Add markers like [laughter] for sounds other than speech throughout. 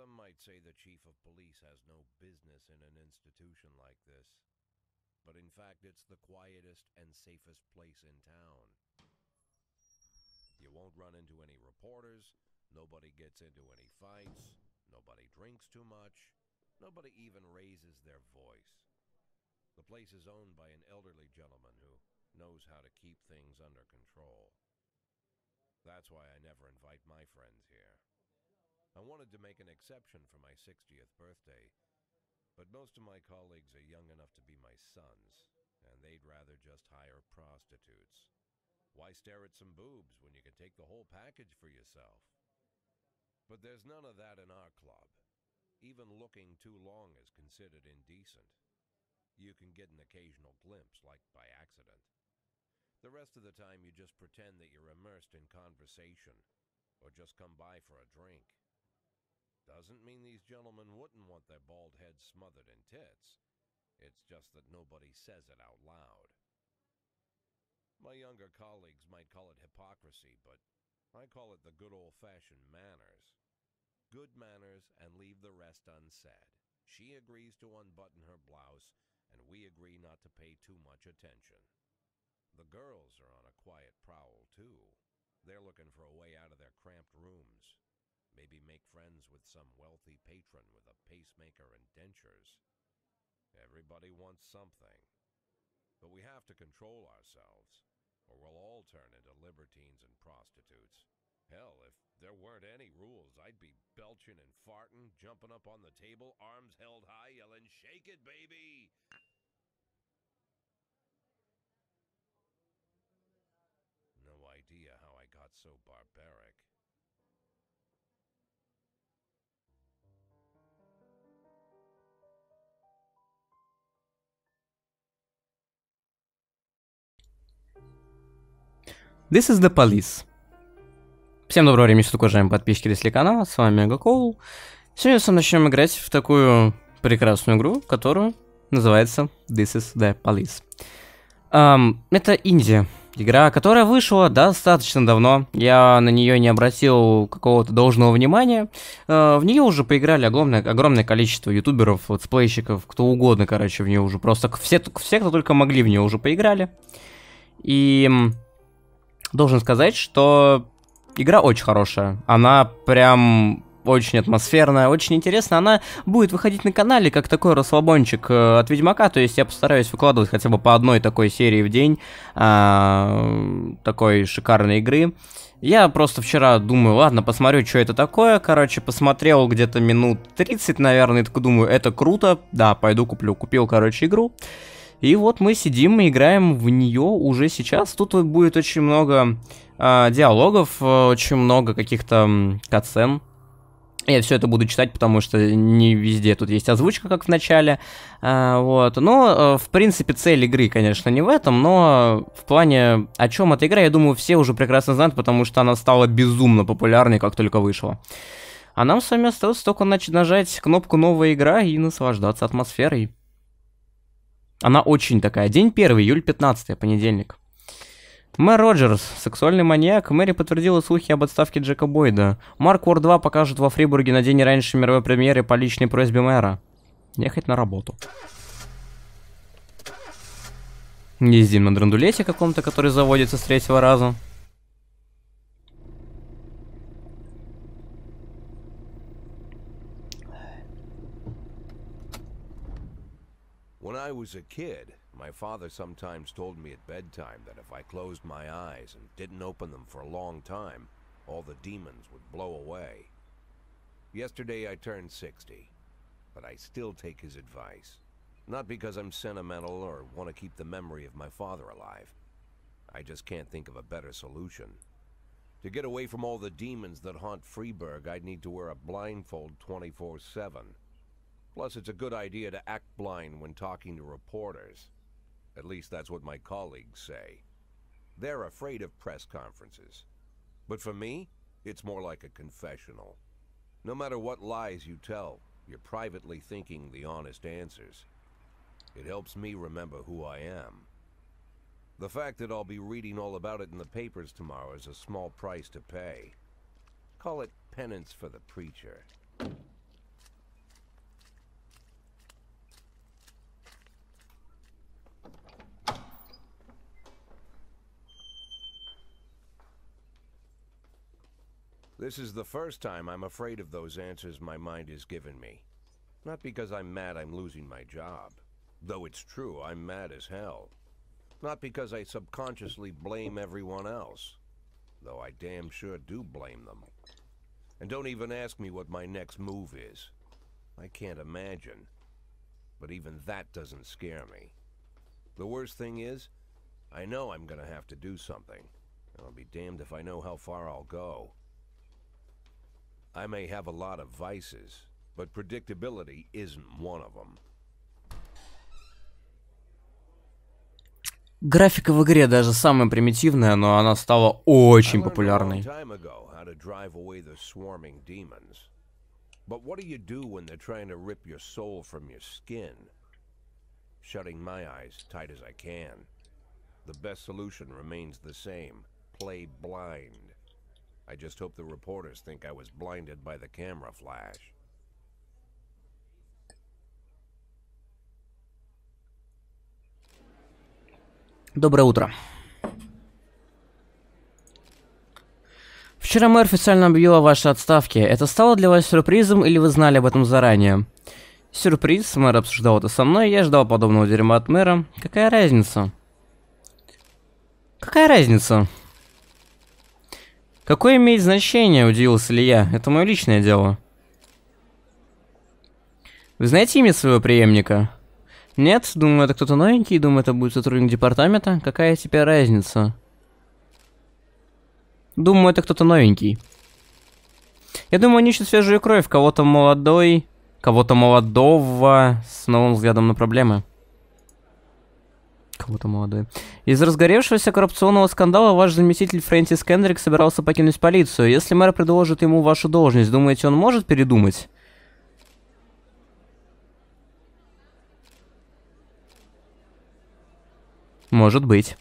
Some might say the chief of police has no business in an institution like this, but in fact, it's the quietest and safest place in town. You won't run into any reporters, nobody gets into any fights, nobody drinks too much, nobody even raises their voice. The place is owned by an elderly gentleman who knows how to keep things under control. That's why I never invite my friends here. I wanted to make an exception for my 60th birthday, but most of my colleagues are young enough to be my sons, and they'd rather just hire prostitutes. Why stare at some boobs when you can take the whole package for yourself? But there's none of that in our club. Even looking too long is considered indecent. You can get an occasional glimpse, like by accident. The rest of the time, you just pretend that you're immersed in conversation, or just come by for a drink. Doesn't mean these gentlemen wouldn't want their bald heads smothered in tits. It's just that nobody says it out loud. My younger colleagues might call it hypocrisy, but I call it the good old fashioned manners. Good manners and leave the rest unsaid. She agrees to unbutton her blouse, and we agree not to pay too much attention. The girls are on a quiet prowl, too. They're looking for a way out of their cramped rooms. Maybe make friends with some wealthy patron with a pacemaker and dentures. Everybody wants something. But we have to control ourselves, or we'll all turn into libertines and prostitutes. Hell, if there weren't any rules, I'd be belching and farting, jumping up on the table, arms held high, yelling, Shake it, baby! No idea how I got so barbaric. This is the police. Всем доброго времени суток, уважаемые подписчики Десли канала, с вами Мегакоул. Сегодня мы начнем играть в такую прекрасную игру, которую называется This is the police. Um, это Индия. Игра, которая вышла достаточно давно. Я на нее не обратил какого-то должного внимания. Э, в нее уже поиграли огромное, огромное количество ютуберов, летсплейщиков, кто угодно, короче, в нее уже просто все, все, кто только могли, в нее уже поиграли. И должен сказать, что игра очень хорошая. Она прям очень атмосферная, очень интересная. Она будет выходить на канале как такой расслабончик э, от Ведьмака, то есть я постараюсь выкладывать хотя бы по одной такой серии в день а, такой шикарной игры. Я просто вчера думаю, ладно, посмотрю, что это такое. Короче, посмотрел где-то минут 30, наверное, и такой думаю, это круто, да, пойду куплю. Купил, короче, игру. И вот мы сидим и играем в нее уже сейчас. Тут вот будет очень много а, э, диалогов, очень много каких-то катсцен. Я все это буду читать, потому что не везде тут есть озвучка, как в начале. А, вот. Но, э, в принципе, цель игры, конечно, не в этом, но в плане, о чем эта игра, я думаю, все уже прекрасно знают, потому что она стала безумно популярной, как только вышла. А нам с вами остается только нажать кнопку «Новая игра» и наслаждаться атмосферой. Она очень такая. День 1, июль 15, понедельник. Мэр Роджерс, сексуальный маньяк, Мэри подтвердила слухи об отставке Джека Бойда. Марк Уор 2 покажут во Фрибурге на день раньше мировой премьеры по личной просьбе мэра. Ехать на работу. Ездим на драндулете каком-то, который заводится с третьего раза. I was a kid, my father sometimes told me at bedtime that if I closed my eyes and didn't open them for a long time, all the demons would blow away. Yesterday I turned 60, but I still take his advice. Not because I'm sentimental or want to keep the memory of my father alive. I just can't think of a better solution. To get away from all the demons that haunt Freeburg, I'd need to wear a blindfold 24 7 Plus, it's a good idea to act blind when talking to reporters. At least that's what my colleagues say. They're afraid of press conferences. But for me, it's more like a confessional. No matter what lies you tell, you're privately thinking the honest answers. It helps me remember who I am. The fact that I'll be reading all about it in the papers tomorrow is a small price to pay. Call it penance for the preacher. This is the first time I'm afraid of those answers my mind has given me. Not because I'm mad I'm losing my job. Though it's true, I'm mad as hell. Not because I subconsciously blame everyone else. Though I damn sure do blame them. And don't even ask me what my next move is. I can't imagine. But even that doesn't scare me. The worst thing is, I know I'm gonna have to do something. I'll be damned if I know how far I'll go. I may have a lot of vices, but predictability isn't one of them. Графика в игре даже самая примитивная, но она стала очень популярной. But what do you do when they're trying to rip your soul from your skin? Shutting my eyes tight as I can. The best solution remains the same. Play blind. I just hope the reporters think I was blinded by the camera flash. Доброе утро. Вчера мэр официально объявил о вашей отставке. Это стало для вас сюрпризом или вы знали об этом заранее? Сюрприз, мэр обсуждал это со мной, я ждал подобного дерьма от мэра. Какая разница? Какая разница? Какое имеет значение, удивился ли я. Это мое личное дело. Вы знаете имя своего преемника? Нет, думаю, это кто-то новенький, думаю, это будет сотрудник департамента. Какая теперь разница? Думаю, это кто-то новенький. Я думаю, они ищут свежую кровь, кого-то молодой, кого-то молодого, с новым взглядом на проблемы. Кого-то молодой. Из разгоревшегося коррупционного скандала ваш заместитель Фрэнсис Кендрик собирался покинуть полицию. Если мэр предложит ему вашу должность, думаете, он может передумать? Может быть.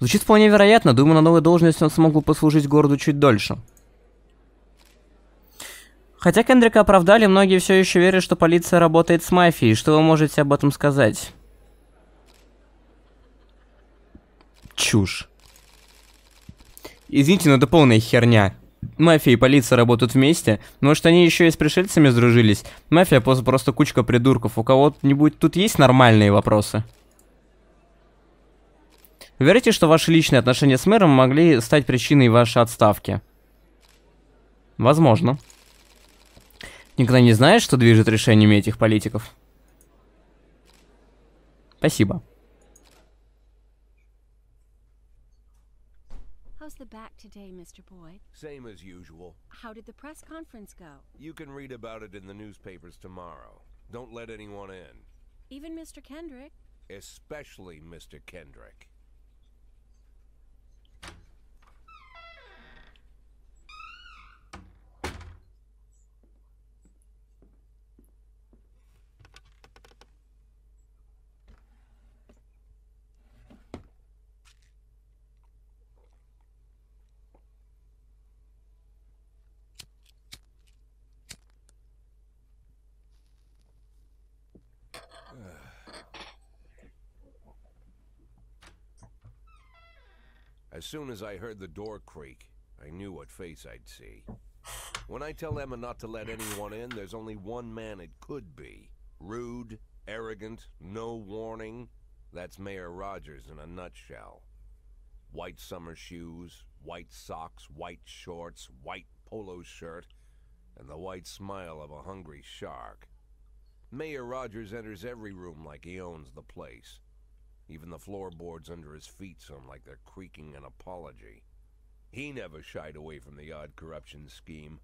Звучит вполне вероятно. Думаю, на новой должности он смог бы послужить городу чуть дольше. Хотя Кендрика оправдали, многие все еще верят, что полиция работает с мафией. Что вы можете об этом сказать? чушь. Извините, но это полная херня. Мафия и полиция работают вместе. Может, они еще и с пришельцами сдружились? Мафия просто кучка придурков. У кого-нибудь тут есть нормальные вопросы? Верите, что ваши личные отношения с мэром могли стать причиной вашей отставки? Возможно. Никогда не знаешь, что движет решениями этих политиков? Спасибо. How's the back today, Mr. Boyd? Same as usual. How did the press conference go? You can read about it in the newspapers tomorrow. Don't let anyone in. Even Mr. Kendrick? Especially Mr. Kendrick. soon as I heard the door creak, I knew what face I'd see. When I tell Emma not to let anyone in, there's only one man it could be. Rude, arrogant, no warning. That's Mayor Rogers in a nutshell. White summer shoes, white socks, white shorts, white polo shirt, and the white smile of a hungry shark. Mayor Rogers enters every room like he owns the place. Even the floorboards under his feet sound like they're creaking an apology. He never shied away from the odd corruption scheme.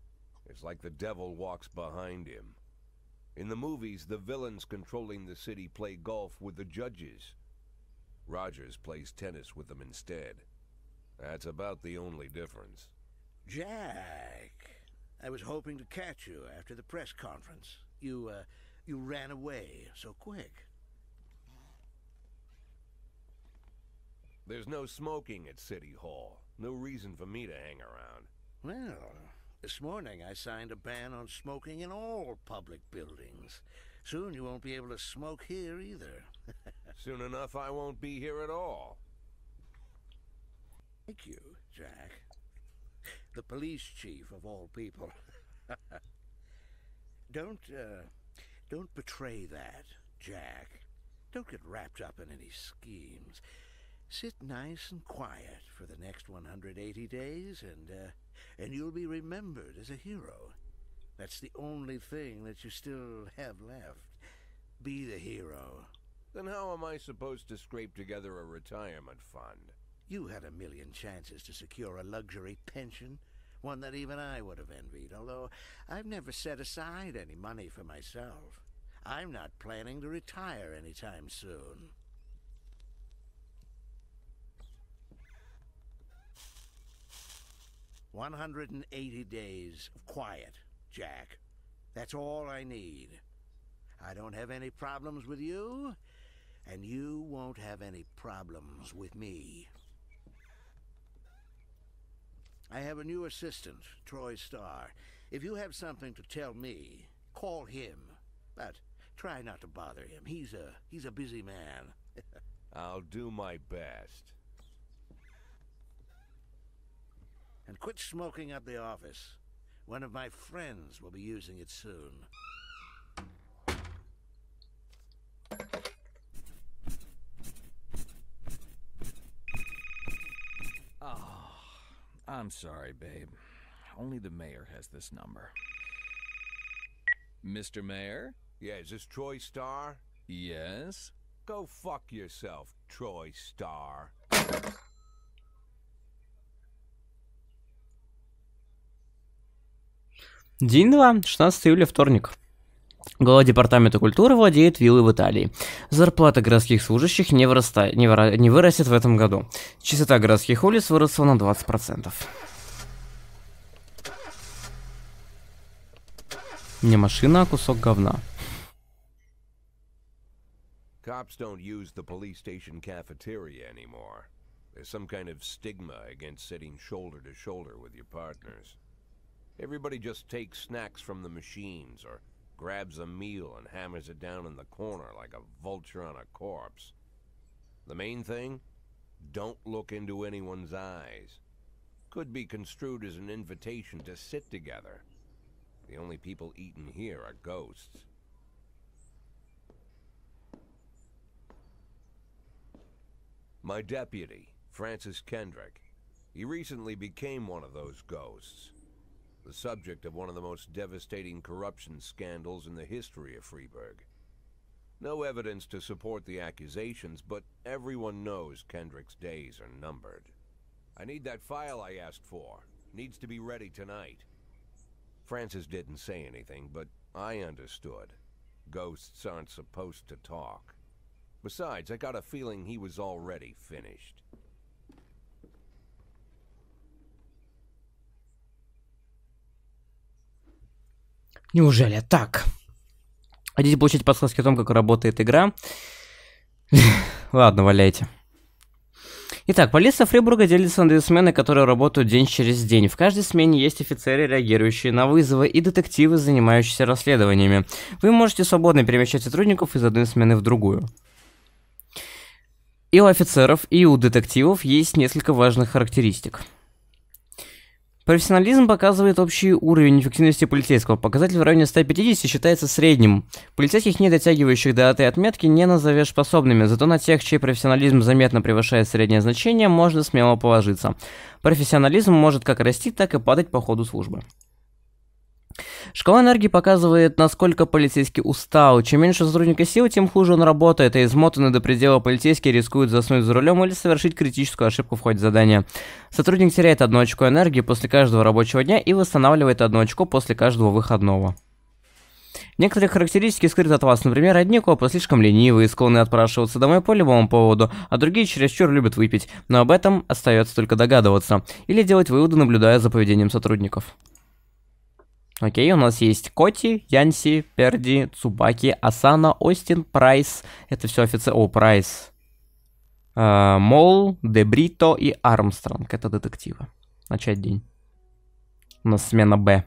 It's like the devil walks behind him. In the movies, the villains controlling the city play golf with the judges. Rogers plays tennis with them instead. That's about the only difference. Jack, I was hoping to catch you after the press conference. You, uh, you ran away so quick. There's no smoking at City Hall. No reason for me to hang around. Well, this morning I signed a ban on smoking in all public buildings. Soon you won't be able to smoke here either. [laughs] Soon enough I won't be here at all. Thank you, Jack. The police chief of all people. [laughs] don't, uh, don't betray that, Jack. Don't get wrapped up in any schemes. Sit nice and quiet for the next 180 days, and, uh, and you'll be remembered as a hero. That's the only thing that you still have left. Be the hero. Then how am I supposed to scrape together a retirement fund? You had a million chances to secure a luxury pension, one that even I would have envied, although I've never set aside any money for myself. I'm not planning to retire any time soon. 180 days of quiet, Jack. That's all I need. I don't have any problems with you, and you won't have any problems with me. I have a new assistant, Troy Starr. If you have something to tell me, call him. But try not to bother him. He's a he's a busy man. [laughs] I'll do my best. And quit smoking at the office. One of my friends will be using it soon. Oh, I'm sorry, babe. Only the mayor has this number. Mr. Mayor? Yeah, is this Troy Star? Yes. Go fuck yourself, Troy Star. День 2, 16 июля, вторник. Глава Департамента культуры владеет виллой в Италии. Зарплата городских служащих не, выраста... не, выра... не вырастет в этом году. Частота городских улиц выросла на 20%. Не машина, а кусок говна. Cops don't use the police station cafeteria anymore. There's some kind of stigma against sitting shoulder to shoulder with your partners. Everybody just takes snacks from the machines or grabs a meal and hammers it down in the corner like a vulture on a corpse. The main thing? Don't look into anyone's eyes. Could be construed as an invitation to sit together. The only people eaten here are ghosts. My deputy, Francis Kendrick, he recently became one of those ghosts the subject of one of the most devastating corruption scandals in the history of Freeburg. No evidence to support the accusations, but everyone knows Kendrick's days are numbered. I need that file I asked for. Needs to be ready tonight. Francis didn't say anything, but I understood. Ghosts aren't supposed to talk. Besides, I got a feeling he was already finished. Неужели так? Хотите получить подсказки о том, как работает игра? Ладно, валяйте. Итак, полиция Фрибурга делится на две смены, которые работают день через день. В каждой смене есть офицеры, реагирующие на вызовы, и детективы, занимающиеся расследованиями. Вы можете свободно перемещать сотрудников из одной смены в другую. И у офицеров, и у детективов есть несколько важных характеристик – Профессионализм показывает общий уровень эффективности полицейского. Показатель в районе 150 считается средним. Полицейских, не дотягивающих до этой отметки, не назовешь способными, зато на тех, чей профессионализм заметно превышает среднее значение, можно смело положиться. Профессионализм может как расти, так и падать по ходу службы. Шкала энергии показывает, насколько полицейский устал. Чем меньше сотрудника сил, тем хуже он работает, а измотанный до предела полицейский рискует заснуть за рулем или совершить критическую ошибку в ходе задания. Сотрудник теряет одно очко энергии после каждого рабочего дня и восстанавливает одно очко после каждого выходного. Некоторые характеристики скрыты от вас, например, одни копы слишком ленивые, склонны отпрашиваться домой по любому поводу, а другие чересчур любят выпить, но об этом остается только догадываться, или делать выводы, наблюдая за поведением сотрудников. Окей, у нас есть Коти, Янси, Перди, Цубаки, Асана, Остин, Прайс. Это все офицер... О, Прайс. Э, Мол, Дебрито и Армстронг. Это детективы. Начать день. У нас смена Б.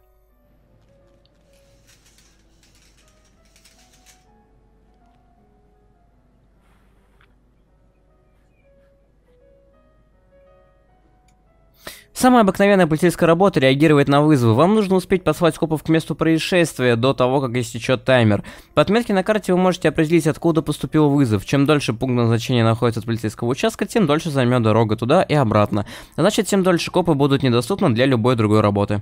Самая обыкновенная полицейская работа реагирует на вызовы. Вам нужно успеть послать копов к месту происшествия до того, как истечет таймер. По отметке на карте вы можете определить, откуда поступил вызов. Чем дольше пункт назначения находится от полицейского участка, тем дольше займет дорога туда и обратно. значит, тем дольше копы будут недоступны для любой другой работы.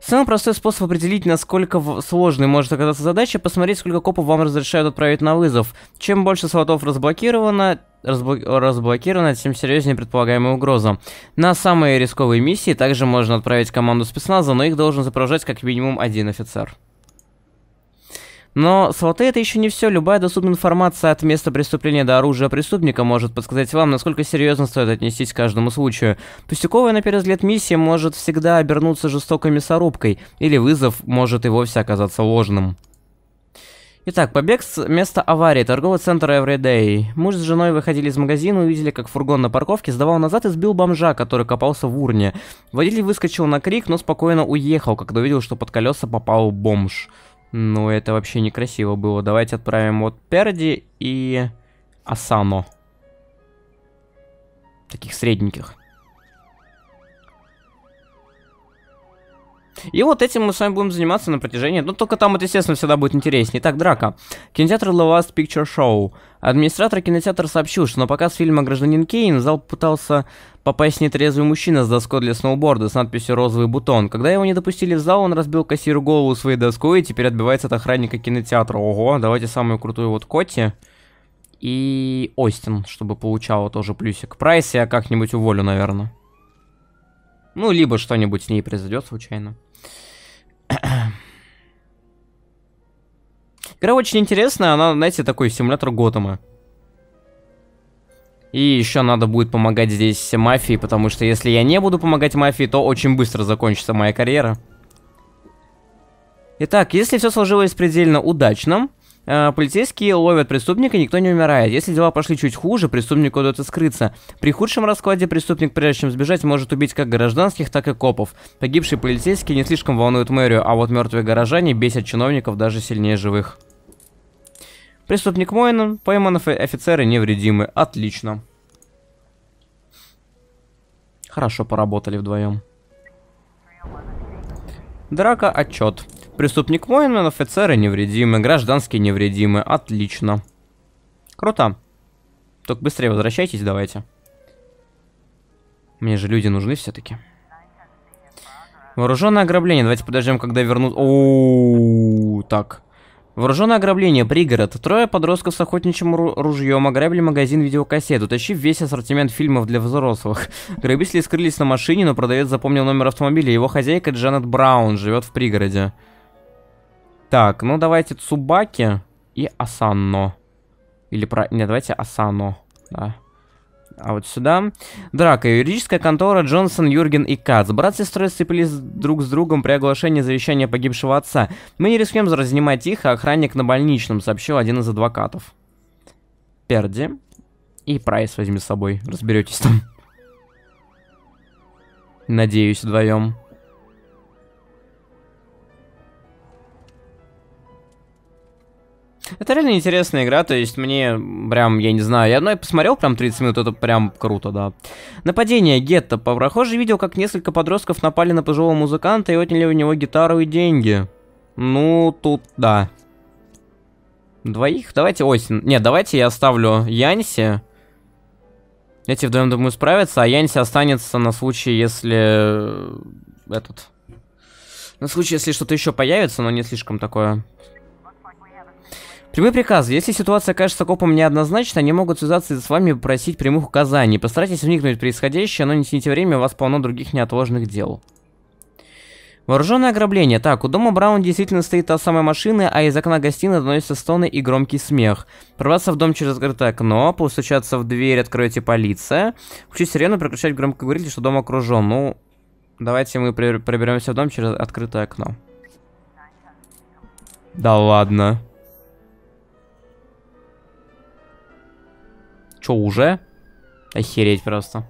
Самый простой способ определить, насколько сложной может оказаться задача, посмотреть, сколько копов вам разрешают отправить на вызов. Чем больше слотов разблокировано, разблокирована, тем серьезнее предполагаемая угроза. На самые рисковые миссии также можно отправить команду спецназа, но их должен заправлять как минимум один офицер. Но с ЛТ это еще не все. Любая доступная информация от места преступления до оружия преступника может подсказать вам, насколько серьезно стоит отнестись к каждому случаю. Пустяковая, на первый взгляд, миссия может всегда обернуться жестокой мясорубкой, или вызов может и вовсе оказаться ложным. Итак, побег с места аварии, торговый центр Everyday. Муж с женой выходили из магазина, и увидели, как фургон на парковке сдавал назад и сбил бомжа, который копался в урне. Водитель выскочил на крик, но спокойно уехал, когда увидел, что под колеса попал бомж. Ну, это вообще некрасиво было. Давайте отправим вот Перди и Асано. Таких средненьких. И вот этим мы с вами будем заниматься на протяжении... Ну, только там это, естественно, всегда будет интереснее. Итак, драка. Кинотеатр The Last Picture Show. Администратор кинотеатра сообщил, что на показ фильма «Гражданин Кейн» зал пытался попасть нетрезвый мужчина с доской для сноуборда с надписью «Розовый бутон». Когда его не допустили в зал, он разбил кассиру голову своей доской и теперь отбивается от охранника кинотеатра. Ого, давайте самую крутую вот Коти и Остин, чтобы получала тоже плюсик. Прайс я как-нибудь уволю, наверное. Ну, либо что-нибудь с ней произойдет случайно. Игра очень интересная, она, знаете, такой симулятор Готэма. И еще надо будет помогать здесь мафии, потому что если я не буду помогать мафии, то очень быстро закончится моя карьера. Итак, если все сложилось предельно удачно, э, полицейские ловят преступника, никто не умирает. Если дела пошли чуть хуже, преступнику удается скрыться. При худшем раскладе преступник, прежде чем сбежать, может убить как гражданских, так и копов. Погибшие полицейские не слишком волнуют мэрию, а вот мертвые горожане бесят чиновников даже сильнее живых. Преступник Мойнен, пойман офицеры невредимы. Отлично. Хорошо поработали вдвоем. Драка, отчет. Преступник Мойнен, офицеры невредимы, гражданские невредимы. Отлично. Круто. Только быстрее возвращайтесь, давайте. Мне же люди нужны все-таки. Вооруженное ограбление. Давайте подождем, когда вернут. Оу, так. Вооруженное ограбление, пригород. Трое подростков с охотничьим ружьем ограбили магазин видеокассет, утащив весь ассортимент фильмов для взрослых. [laughs] Грабители скрылись на машине, но продавец запомнил номер автомобиля. Его хозяйка Джанет Браун живет в пригороде. Так, ну давайте Цубаки и Асанно. Или про... Нет, давайте Асано. Да. А вот сюда. Драка. Юридическая контора Джонсон, Юрген и Кац. Брат с сестрой сцепились друг с другом при оглашении завещания погибшего отца. Мы не рискнем разнимать их, а охранник на больничном, сообщил один из адвокатов. Перди. И Прайс возьми с собой. Разберетесь там. Надеюсь, вдвоем. Это реально интересная игра, то есть мне прям, я не знаю, я ну я посмотрел прям 30 минут, это прям круто, да. Нападение гетто. По прохожий видел, как несколько подростков напали на пожилого музыканта и отняли у него гитару и деньги. Ну, тут да. Двоих? Давайте Осин. Нет, давайте я оставлю Янси. Эти вдвоем, думаю, справятся, а Янси останется на случай, если... Э, этот... На случай, если что-то еще появится, но не слишком такое Прямые приказы. Если ситуация кажется копам неоднозначной, они могут связаться с вами и попросить прямых указаний. Постарайтесь вникнуть в происходящее, но не тяните время, у вас полно других неотложных дел. Вооруженное ограбление. Так, у дома Браун действительно стоит та самая машина, а из окна гостиной доносятся стоны и громкий смех. Прорваться в дом через открытое окно, постучаться в дверь, откройте полиция. Включить сирену, прекращать говорить, что дом окружен. Ну, давайте мы проберемся в дом через открытое окно. Да ладно. Че, уже? Охереть просто.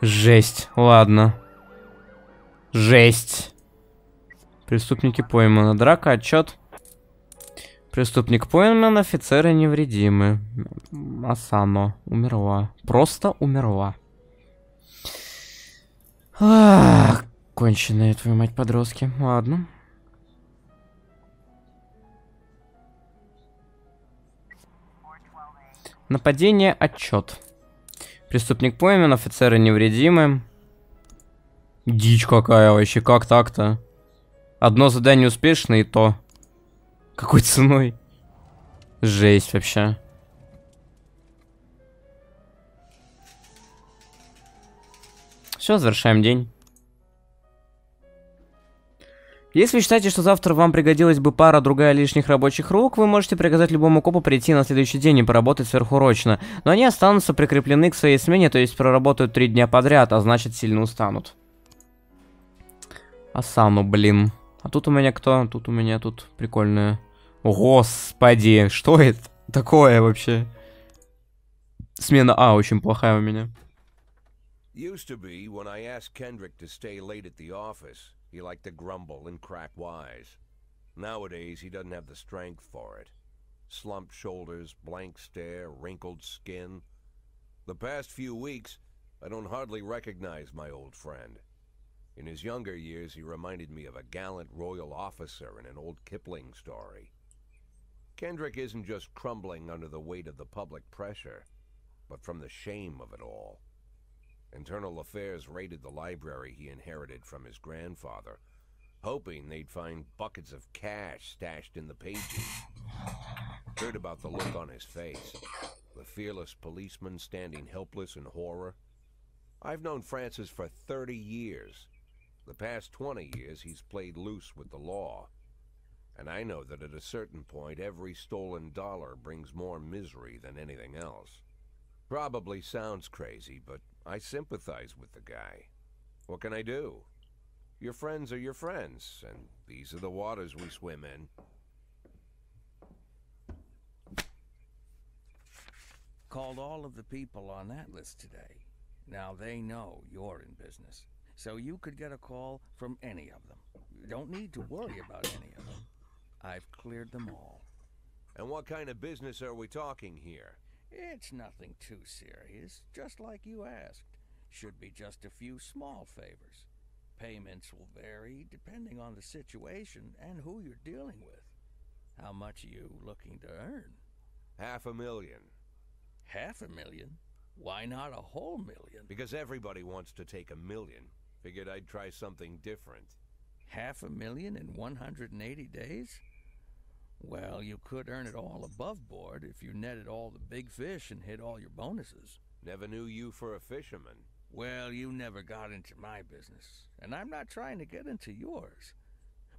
Жесть, ладно. Жесть. Преступники пойманы. Драка, отчет. Преступник пойман, офицеры невредимы. Асано умерла. Просто умерла. Ах, конченые, твою мать, подростки. Ладно. Нападение, отчет. Преступник пойман, офицеры невредимы. Дичь какая вообще, как так-то? Одно задание успешно и то. Какой ценой? Жесть вообще. Все, завершаем день. Если вы считаете, что завтра вам пригодилась бы пара-другая лишних рабочих рук, вы можете приказать любому копу прийти на следующий день и поработать сверхурочно, но они останутся прикреплены к своей смене, то есть проработают три дня подряд, а значит сильно устанут. Асану, блин. А тут у меня кто? Тут у меня тут прикольное. Господи, что это такое вообще? Смена А очень плохая у меня. He liked to grumble and crack wise. Nowadays, he doesn't have the strength for it. Slumped shoulders, blank stare, wrinkled skin. The past few weeks, I don't hardly recognize my old friend. In his younger years, he reminded me of a gallant royal officer in an old Kipling story. Kendrick isn't just crumbling under the weight of the public pressure, but from the shame of it all. Internal Affairs raided the library he inherited from his grandfather, hoping they'd find buckets of cash stashed in the pages. Heard about the look on his face, the fearless policeman standing helpless in horror. I've known Francis for 30 years. The past 20 years, he's played loose with the law. And I know that at a certain point, every stolen dollar brings more misery than anything else. Probably sounds crazy, but I sympathize with the guy. What can I do? Your friends are your friends, and these are the waters we swim in. Called all of the people on that list today. Now they know you're in business, so you could get a call from any of them. You don't need to worry about any of them. I've cleared them all. And what kind of business are we talking here? It's nothing too serious, just like you asked. Should be just a few small favors. Payments will vary depending on the situation and who you're dealing with. How much are you looking to earn? Half a million. Half a million? Why not a whole million? Because everybody wants to take a million. Figured I'd try something different. Half a million in 180 days? Well, you could earn it all above board if you netted all the big fish and hit all your bonuses. Never knew you for a fisherman. Well, you never got into my business, and I'm not trying to get into yours.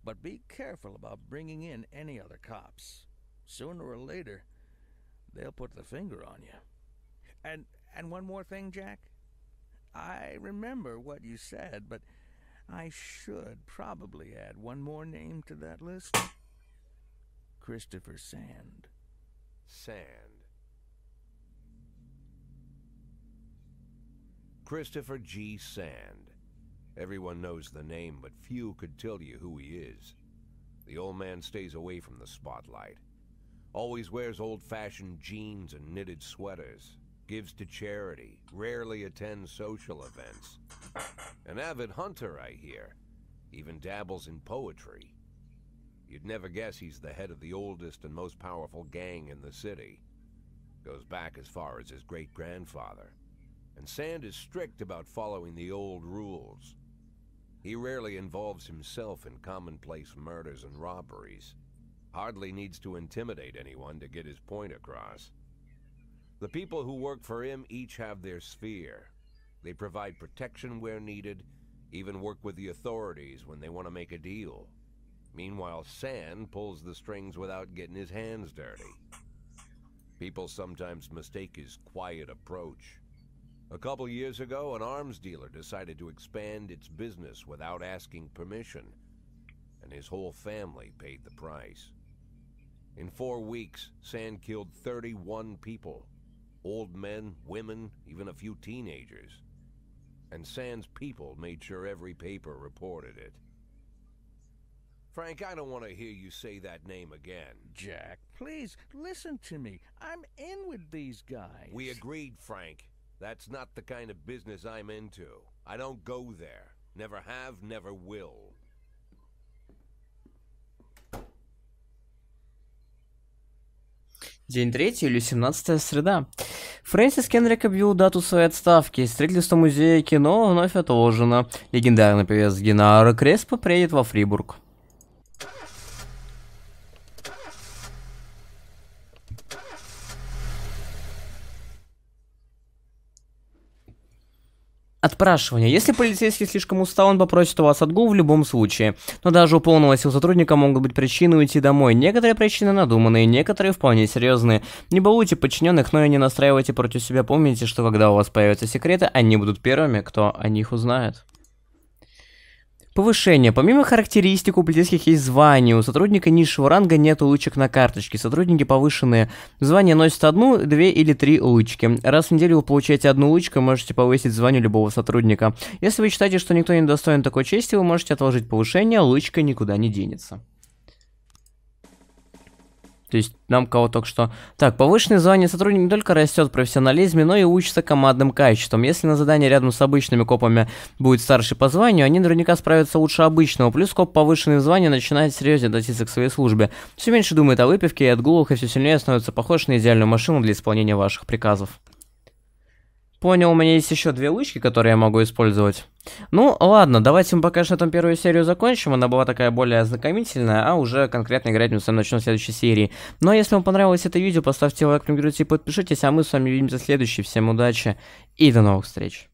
But be careful about bringing in any other cops. Sooner or later, they'll put the finger on you. And and one more thing, Jack. I remember what you said, but I should probably add one more name to that list. Christopher Sand. Sand. Christopher G. Sand. Everyone knows the name, but few could tell you who he is. The old man stays away from the spotlight. Always wears old-fashioned jeans and knitted sweaters. Gives to charity. Rarely attends social events. An avid hunter, I hear. Even dabbles in poetry. You'd never guess he's the head of the oldest and most powerful gang in the city. Goes back as far as his great-grandfather. And Sand is strict about following the old rules. He rarely involves himself in commonplace murders and robberies. Hardly needs to intimidate anyone to get his point across. The people who work for him each have their sphere. They provide protection where needed, even work with the authorities when they want to make a deal. Meanwhile, Sand pulls the strings without getting his hands dirty. People sometimes mistake his quiet approach. A couple years ago, an arms dealer decided to expand its business without asking permission, and his whole family paid the price. In four weeks, Sand killed 31 people old men, women, even a few teenagers. And Sand's people made sure every paper reported it. Frank, I don't want to hear you say that name again. Jack, please, listen to me. I'm in with these guys. We agreed, Frank. That's not the kind of business I'm into. I don't go there. Never have, never will. День третий или 17 среда. Фрэнсис Кенрик объявил дату своей отставки. Строительство музея кино вновь отложено. Легендарный певец Геннара Креспо приедет во Фрибург. Отпрашивание. Если полицейский слишком устал, он попросит у вас отгул в любом случае. Но даже у полного сил сотрудника могут быть причины уйти домой. Некоторые причины надуманные, некоторые вполне серьезные. Не балуйте подчиненных, но и не настраивайте против себя. Помните, что когда у вас появятся секреты, они будут первыми, кто о них узнает. Повышение. Помимо характеристик у полицейских есть звание. У сотрудника низшего ранга нет лучек на карточке. Сотрудники повышенные. Звание носят одну, две или три лучки. Раз в неделю вы получаете одну лучку, можете повысить звание любого сотрудника. Если вы считаете, что никто не достоин такой чести, вы можете отложить повышение, лучка никуда не денется. То есть нам кого только что... Так, повышенное звание сотрудника не только растет в профессионализме, но и учится командным качеством. Если на задание рядом с обычными копами будет старший по званию, они наверняка справятся лучше обычного. Плюс коп повышенное звание начинает серьезнее относиться к своей службе. Все меньше думает о выпивке и отгулах, и все сильнее становится похож на идеальную машину для исполнения ваших приказов понял, у меня есть еще две лучки, которые я могу использовать. Ну, ладно, давайте мы пока что там первую серию закончим. Она была такая более ознакомительная, а уже конкретно играть мы с вами начнем в следующей серии. Ну, а если вам понравилось это видео, поставьте лайк, комментируйте и подпишитесь, а мы с вами увидимся в следующей. Всем удачи и до новых встреч.